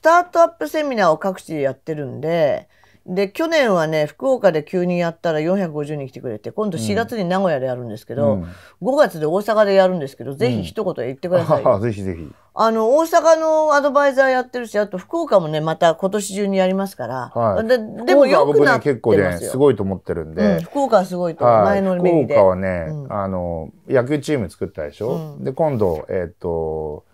スタートアップセミナーを各地でやってるんで、で去年はね福岡で急にやったら450人来てくれて今度4月に名古屋でやるんですけど、うん、5月で大阪でやるんですけど、ぜひ一言言ってください、うん、ぜひぜひあの大阪のアドバイザーやってるしあと福岡もねまた今年中にやりますから、はい、ででもよくなってますよ、ね、結構ねすごいと思ってるんで、うん、福岡はすごいと前のめりで福岡はね、あの野球チーム作ったでしょ、で今度えっ、と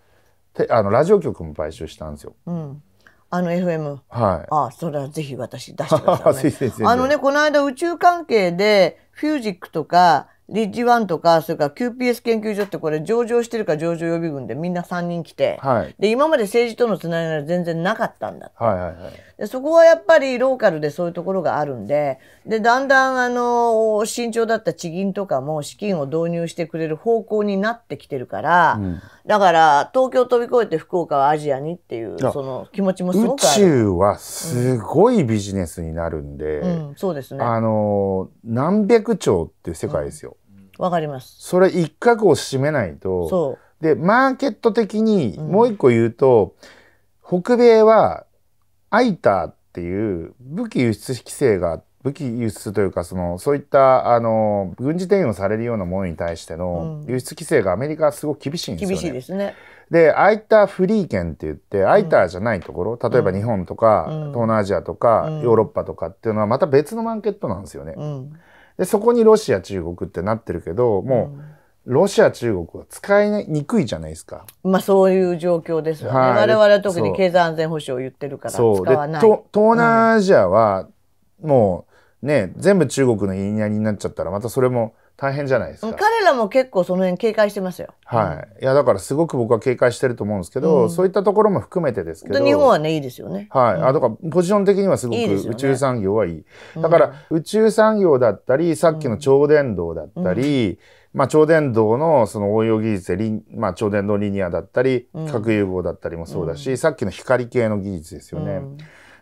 あのラジオ局も買収したんですよ。うんあの FM。はい。あそれはぜひ私出してください、ね、あのね、この間宇宙関係で、フュージックとか、リッジワンとかそれから QPS 研究所ってこれ上場してるか上場予備軍でみんな3人来て、はい、で今まで政治とのつながりは全然なかったんだ、はいはいはい、でそこはやっぱりローカルでそういうところがあるんででだんだんあの慎重だった地銀とかも資金を導入してくれる方向になってきてるから、うん、だから東京飛び越えて福岡はアジアにっていうその気持ちもすごくある宇宙はすごいビジネスになるんで、うんうん、そうですねあの何百兆ってっていう世界ですよ。わ、うん、かります。それ一角を占めないと。で、マーケット的にもう一個言うと、うん、北米は ITA っていう武器輸出規制が武器輸出というかそのそういったあの軍事転用されるようなものに対しての輸出規制がアメリカはすごく厳しいんですよね。厳しいですねでああいったフリー圏って言ってああいったじゃないところ、例えば日本とか、東南アジアとか、ヨーロッパとかっていうのはまた別のマーケットなんですよね。で、そこにロシア、中国ってなってるけど、もう、うんロシア、中国は使いにくいじゃないですか。まあそういう状況ですよね。はい、我々は特に経済安全保障を言ってるから使わない。東南アジアはもうね、全部中国の言いなりになっちゃったらまたそれも大変じゃないですか。彼らも結構その辺警戒してますよ。はい。いやだからすごく僕は警戒してると思うんですけど、うん、そういったところも含めてですけど。日本はねいいですよね。はい。うん、あだからポジション的にはすごく宇宙産業はいい。いいねだから宇宙産業だったり、さっきの超電導だったり。まあ、超電導のその応用技術でまあ、超電導リニアだったり核融合だったりもそうだし、さっきの光系の技術ですよね、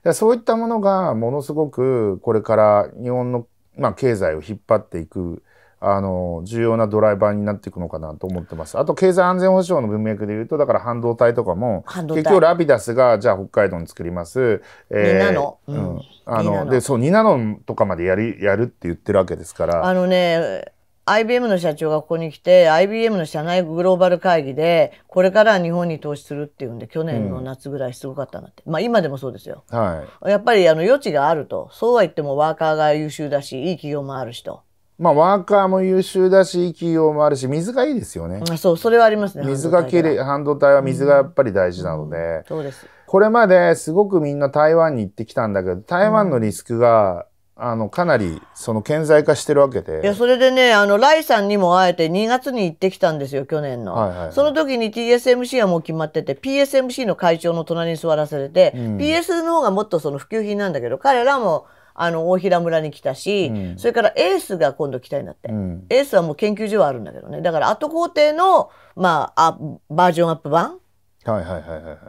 でそういったものがものすごくこれから日本の、まあ、経済を引っ張っていくあの重要なドライバーになっていくのかなと思ってます。あと経済安全保障の文脈でいうとだから半導体とかも結局ラビダスがじゃあ北海道に作ります。えー、ナノ、うん、あのでそう2ナノとかまでやりやるって言ってるわけですから。あのね IBM の社長がここに来て IBM の社内グローバル会議でこれから日本に投資するっていうんで去年の夏ぐらいすごかったんだって、うん、まあ今でもそうですよ、はい、やっぱりあの余地があるとそうは言ってもワーカーが優秀だしいい企業もあるしとまあ、ワーカーも優秀だし企業もあるし水がいいですよね。あそうそれはありますね水がきれい半導体は水がやっぱり大事なのでうんうん、そうですこれまですごくみんな台湾に行ってきたんだけど台湾のリスクが、うん、あのかなりその顕在化してるわけでいやそれでねあのライさんにも会えて2月に行ってきたんですよ去年の、はいはいはい、その時に TSMC はもう決まってて PSMC の会長の隣に座らされて、うん、PS の方がもっとその普及品なんだけど彼らもあの大平村に来たし、うん、それからエースが今度来たになって、うん、エースはもう研究所はあるんだけどねだから後工程の、まあ、あバージョンアップ版、はいはいはいはい、っ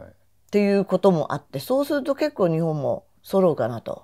ていうこともあってそうすると結構日本も揃うかなと。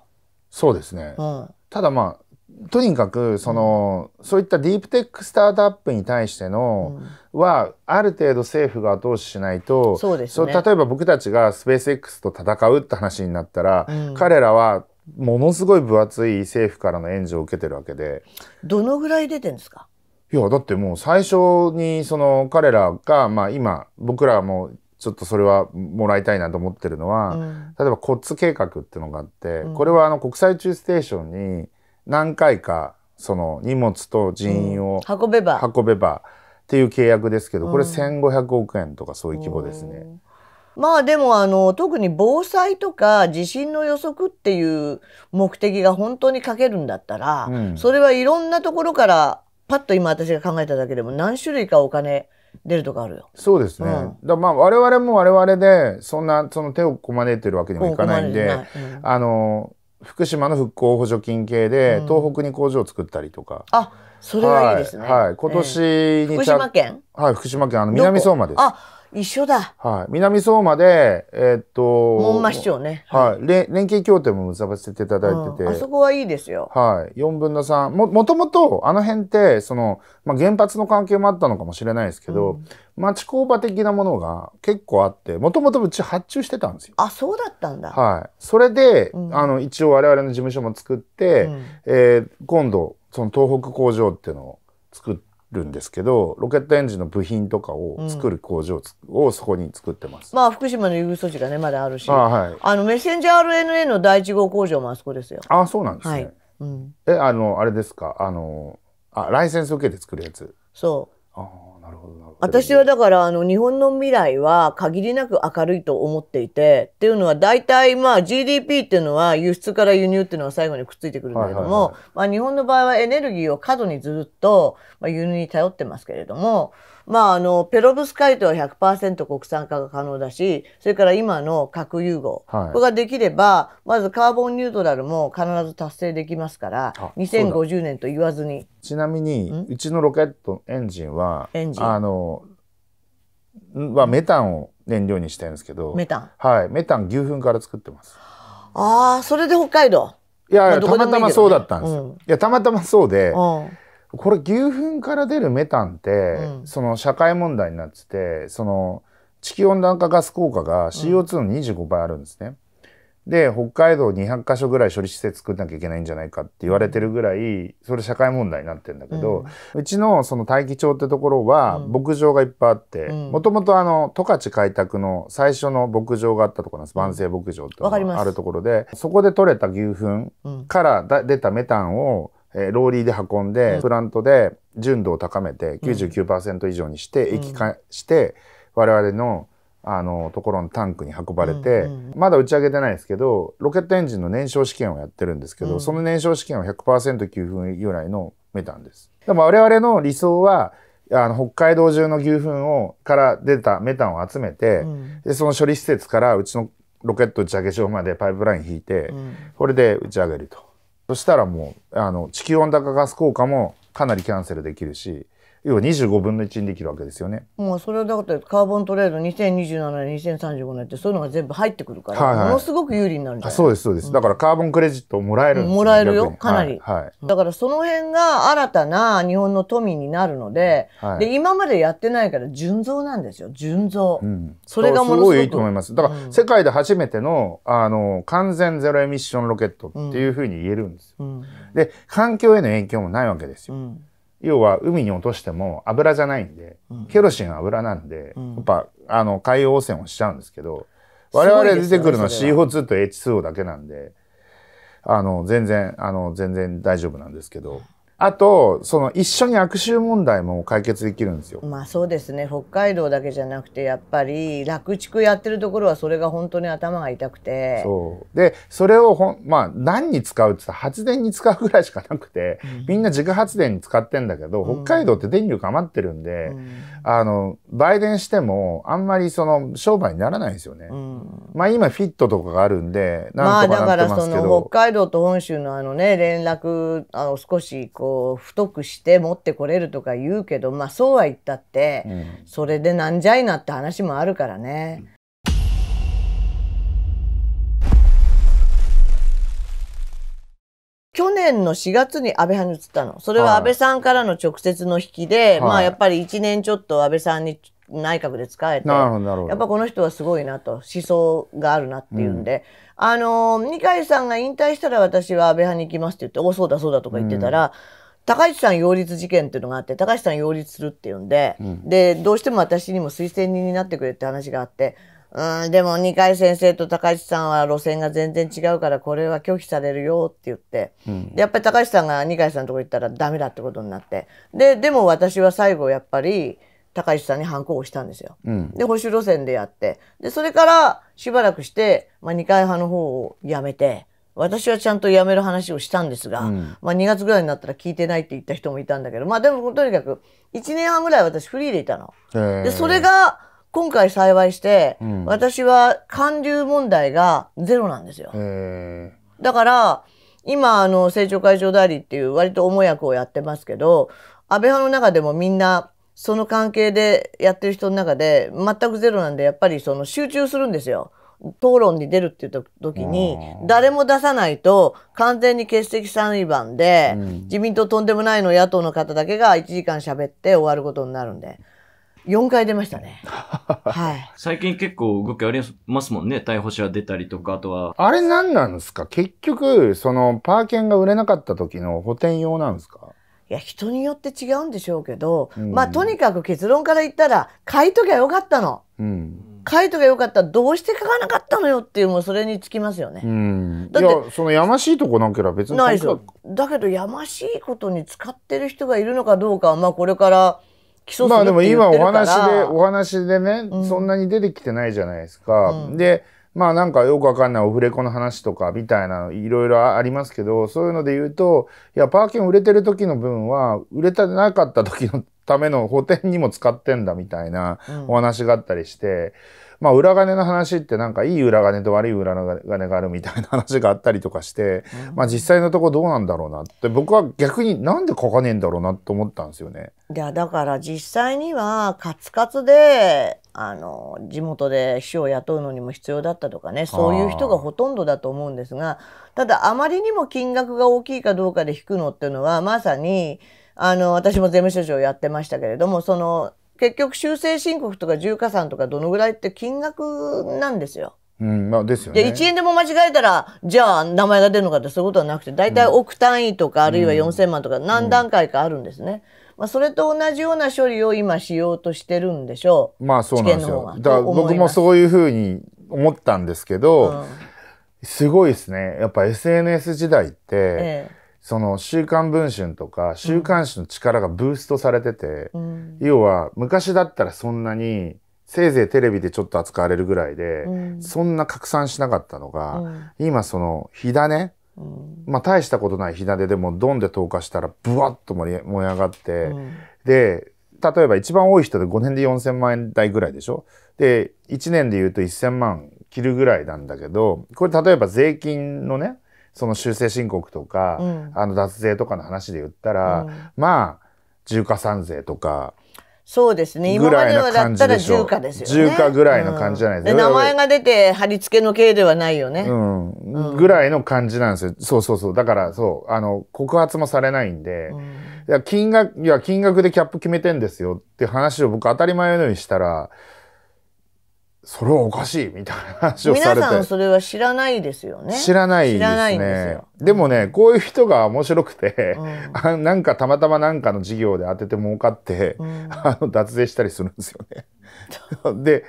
そうですね、うん、ただまあとにかくその、そういったディープテックスタートアップに対しての、はある程度政府が後押ししないとそうです、ね、例えば僕たちがスペース X と戦うって話になったら、彼らはものすごい分厚い政府からの援助を受けてるわけで。どのぐらい出てんですかいや、だってもう最初にその彼らが、まあ今、僕らもちょっとそれはもらいたいなと思ってるのは、うん、例えばコッツ計画っていうのがあって、うん、これはあの国際宇宙ステーションに何回かその荷物と人員を、運べば。運べばっていう契約ですけど、これ1500億円とかそういう規模ですね。うんまあでもあの特に防災とか地震の予測っていう目的が本当に書けるんだったら、うん、それはいろんなところからパッと今私が考えただけでも何種類かお金出るとかあるよ。そうですね。うん、だまあ我々も我々でそんなその手をこまねてるわけにもいかないんで、うん、あの福島の復興補助金系で、東北に工場を作ったりとか。あそれはいいですね。はい、はい、今年に、えー、福島県はい福島県あの南相馬です。あ一緒だ。はい。南相馬で、えー、っと。門馬市長ね。はい。連携協定も結ばせていただいてて、うん、あそこはいいですよ。はい。4分の3。も、もともと、あの辺って、その、まあ、原発の関係もあったのかもしれないですけど、うん、町工場的なものが結構あって、もともとうち発注してたんですよ。あ、そうだったんだ。はい。それで、うん、あの、一応我々の事務所も作って、うん、えー、今度、その東北工場っていうのを作って、るんですけどロケットエンジンの部品とかを作る工場をそこに作ってます、うん、まあ福島の優遇措置がねまだあるしあ、はい、あのメッセンジャー RNA の第一号工場もあそこですよあそうなんですね、はいうん、えあのあれですかあのあライセンス受けて作るやつそうああなるほど私はだからあの日本の未来は限りなく明るいと思っていてっていうのは大体まあ GDP っていうのは輸出から輸入っていうのは最後にくっついてくるんだけども、まあ、日本の場合はエネルギーを過度にずっと、まあ、輸入に頼ってますけれどもまあ、あの、ペロブスカイトは100%国産化が可能だし、それから今の核融合、はい、これができれば、まずカーボンニュートラルも必ず達成できますから、2050年と言わずに。ちなみに、うちのロケットエンジンは、エンジンあの、はメタンを燃料にしてるんですけど、メタンはい、メタン牛糞から作ってます。ああ、それで北海道いやいや、たまたまそうだったんですうん、いや、たまたまそうで、うんこれ牛糞から出るメタンって、うん、その社会問題になっててその地球温暖化ガス効果が CO2 の25倍あるんですね。うん、で北海道200か所ぐらい処理施設作んなきゃいけないんじゃないかって言われてるぐらいそれ社会問題になってんだけど、うん、ちのその大気町ってところは牧場がいっぱいあってもともとあの十勝開拓の最初の牧場があったところなんです万世牧場ってあるところでそこで取れた牛糞から出たメタンをえー、ローリーで運んで、プラントで純度を高めて99%以上にして、液化して、我々の、あの、ところのタンクに運ばれて、まだ打ち上げてないですけど、ロケットエンジンの燃焼試験をやってるんですけど、その燃焼試験は1 0 0給粉由来のメタンです。でも我々の理想は、あの北海道中の牛糞をから出たメタンを集めて、うん、でその処理施設からうちのロケット打ち上げ場までパイプライン引いて、うん、これで打ち上げると。そしたらもうあの地球温暖化ガス効果もかなりキャンセルできるし要は25分の1にできるわけですよね。もうそれはだってカーボントレード2027年2035年ってそういうのが全部入ってくるから、はいはい、ものすごく有利になるじゃないそうですそうです、だからカーボンクレジットをもらえるんですもらえるよかなり、はい、はい、だからその辺が新たな日本の富になるのではい、で今までやってないから純増なんですよ純増、うん、それがものすごくすごいいいと思いますだから、世界で初めてのあの完全ゼロエミッションロケットっていうふうに言えるんですよ、うん、で環境への影響もないわけですよ、要は海に落としても油じゃないんで、うん、ケロシンは油なんで、うん、やっぱあの海洋汚染をしちゃうんですけど、我々出てくるのは CO2 と H2O だけなんで、あの、全然、あの、全然大丈夫なんですけど、あとその一緒に悪臭問題も解決できるんですよ。まあそうですね北海道だけじゃなくてやっぱり楽畜やってるところはそれが本当に頭が痛くて。そうでそれをほん、まあ、何に使うって言ったら発電に使うぐらいしかなくて、みんな自家発電に使ってんだけど北海道って電力余ってるんで、うん、あの売電してもあんまりその商売にならないですよね。うん、まあ今フィットとかがあるんでなんとかなってますけど。まあだからその北海道と本州のあのね連絡あの少しこう太くして持ってこれるとか言うけどまあそうは言ったって、うん、それでなんじゃいなって話もあるからね。去年の4月に安倍派に移ったの。それは安倍さんからの直接の引きで、はい、まあやっぱり1年ちょっと安倍さんに内閣で使えて、やっぱこの人はすごいなと、思想があるなっていうんで、うん、あの、二階さんが引退したら私は安倍派に行きますって言って、お、そうだそうだとか言ってたら、うん高市さん擁立事件っていうのがあって高市さん擁立するっていうんでうん、でどうしても私にも推薦人になってくれって話があってうんでも二階先生と高市さんは路線が全然違うからこれは拒否されるよって言って、うん、やっぱり高市さんが二階さんのとこ行ったらダメだってことになってででも私は最後やっぱり高市さんに反抗をしたんですよ。うん、で保守路線でやってでそれからしばらくして、まあ、二階派の方をやめて。私はちゃんと辞める話をしたんですが、うん、まあ、2月ぐらいになったら聞いてないって言った人もいたんだけど、まあ、でもとにかく1年半ぐらい私フリーでいたの。でそれが今回幸いして、うん、私は韓流問題がゼロなんですよ。だから今あの政調会長代理っていう割と重役をやってますけど安倍派の中でもみんなその関係でやってる人の中で全くゼロなんでやっぱりその集中するんですよ。討論に出るって言った時に、誰も出さないと完全に欠席3番で、自民党とんでもないの野党の方だけが1時間喋って終わることになるんで。4回出ましたね。はい。最近結構動きありますもんね。逮捕者出たりとか、あとは。あれ何なんですか結局、その、パーンが売れなかった時の補填用なんですかいや、人によって違うんでしょうけど、うん、まあ、とにかく結論から言ったら、書いときゃよかったの。うん。書いとけよかったらどうして書かなかったのよっていうもうそれにつきますよね。うん、だってそのやましいとこなけれ別にないですよ。だけどやましいことに使ってる人がいるのかどうかはまあこれから起訴するって言まあでも今お話でお話でね、うん、そんなに出てきてないじゃないですか。うん、でまあなんかよくわかんないオフレコの話とかみたいないろいろありますけどそういうので言うといやパーキン売れてる時の分は売れてなかった時のための補填にも使ってんだみたいなお話があったりして、まあ裏金の話ってなんかいい裏金と悪い裏金があるみたいな話があったりとかして、まあ実際のとこどうなんだろうなって僕は逆になんで書かねえんだろうなと思ったんですよね。いやだから実際にはカツカツであの地元で書を雇うのにも必要だったとかねそういう人がほとんどだと思うんですがただあまりにも金額が大きいかどうかで引くのっていうのはまさに。あの、私も税務署長やってましたけれども、その、結局修正申告とか重加算とかどのぐらいって金額なんですよ。うん、まあですよね。1円でも間違えたら、じゃあ名前が出るのかってそういうことはなくて、大体億単位とか、あるいは4000万とか何段階かあるんですね。うんうんまあ、それと同じような処理を今しようとしてるんでしょう。まあそうなんですよ。だから僕もそういうふうに思ったんですけど、うん、すごいですね。やっぱ SNS 時代って、ええその週刊文春とか週刊誌の力がブーストされてて、うん、要は昔だったらそんなにせいぜいテレビでちょっと扱われるぐらいで、うん、そんな拡散しなかったのが、うん、今その火種、まあ大したことない火種でもドンで投下したらブワッと盛り上がって、で例えば一番多い人で5年で4,000万円台ぐらいでしょで1年で言うと1,000万切るぐらいなんだけどこれ例えば税金のねその修正申告とか、うん、あの脱税とかの話で言ったら、うん、まあ重加算税とか。そうですね。今まではだったら重化ですよね。重化ぐらいの感じじゃないですか、うん、名前が出て貼り付けの刑ではないよね、うん。うん。ぐらいの感じなんですよ。そうそうそう。だからそう、あの、告発もされないんで、うん、いや、金額、いや、金額でキャップ決めてんですよって話を僕当たり前のようにしたら、それはおかしいみたいな話をされて皆さんそれは知らないですよね知らないですね知らないですでもねこういう人が面白くて、うん、なんかたまたまなんかの事業で当てて儲かって、うん、あの脱税したりするんですよねで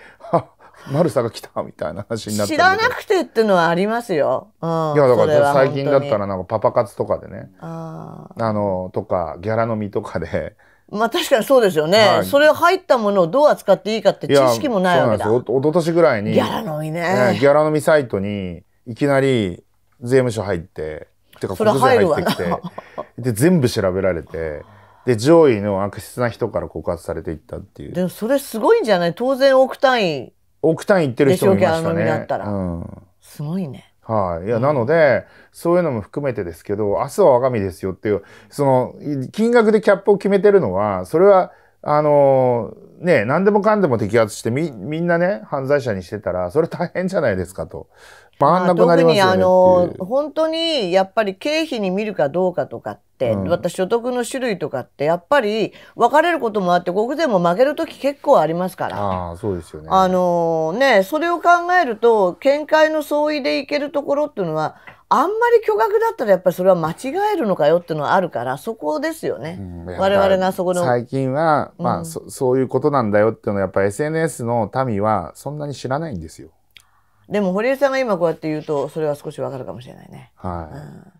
マルサが来たみたいな話になって知らなくてってのはありますよ、うん、いやだから最近だったらなんかパパ活とかでねあのとかギャラ飲みとかでまあ確かにそうですよね、はい、それ入ったものをどう扱っていいかって知識もないわけだそうなんですよおととしぐらいにギャラ飲みね、ね、ギャラ飲みサイトにいきなり税務署入っててか国税入ってきてで全部調べられてで上位の悪質な人から告発されていったっていうでもそれすごいんじゃない当然億単位億単位いってる人もいましたね、うん、すごいねはい、いや、なので、そういうのも含めてですけど、明日は我が身ですよっていう、その、金額でキャップを決めてるのは、それは、あのー、ね、何でもかんでも摘発してみ、みんなね、犯罪者にしてたら、それ大変じゃないですかと。まあ、特にあの本当にやっぱり経費に見るかどうかとかって、うん、私所得の種類とかってやっぱり分かれることもあって国税も負ける時結構ありますから。あそうですよね。あのねそれを考えると見解の相違でいけるところっていうのはあんまり巨額だったらやっぱりそれは間違えるのかよっていうのはあるからそこですよね、うん、我々がそこの最近は、まあ、うん、そそういうことなんだよっていうのはやっぱ SNS の民はそんなに知らないんですよ。でも堀江さんが今こうやって言うとそれは少しわかるかもしれないね。はい、うん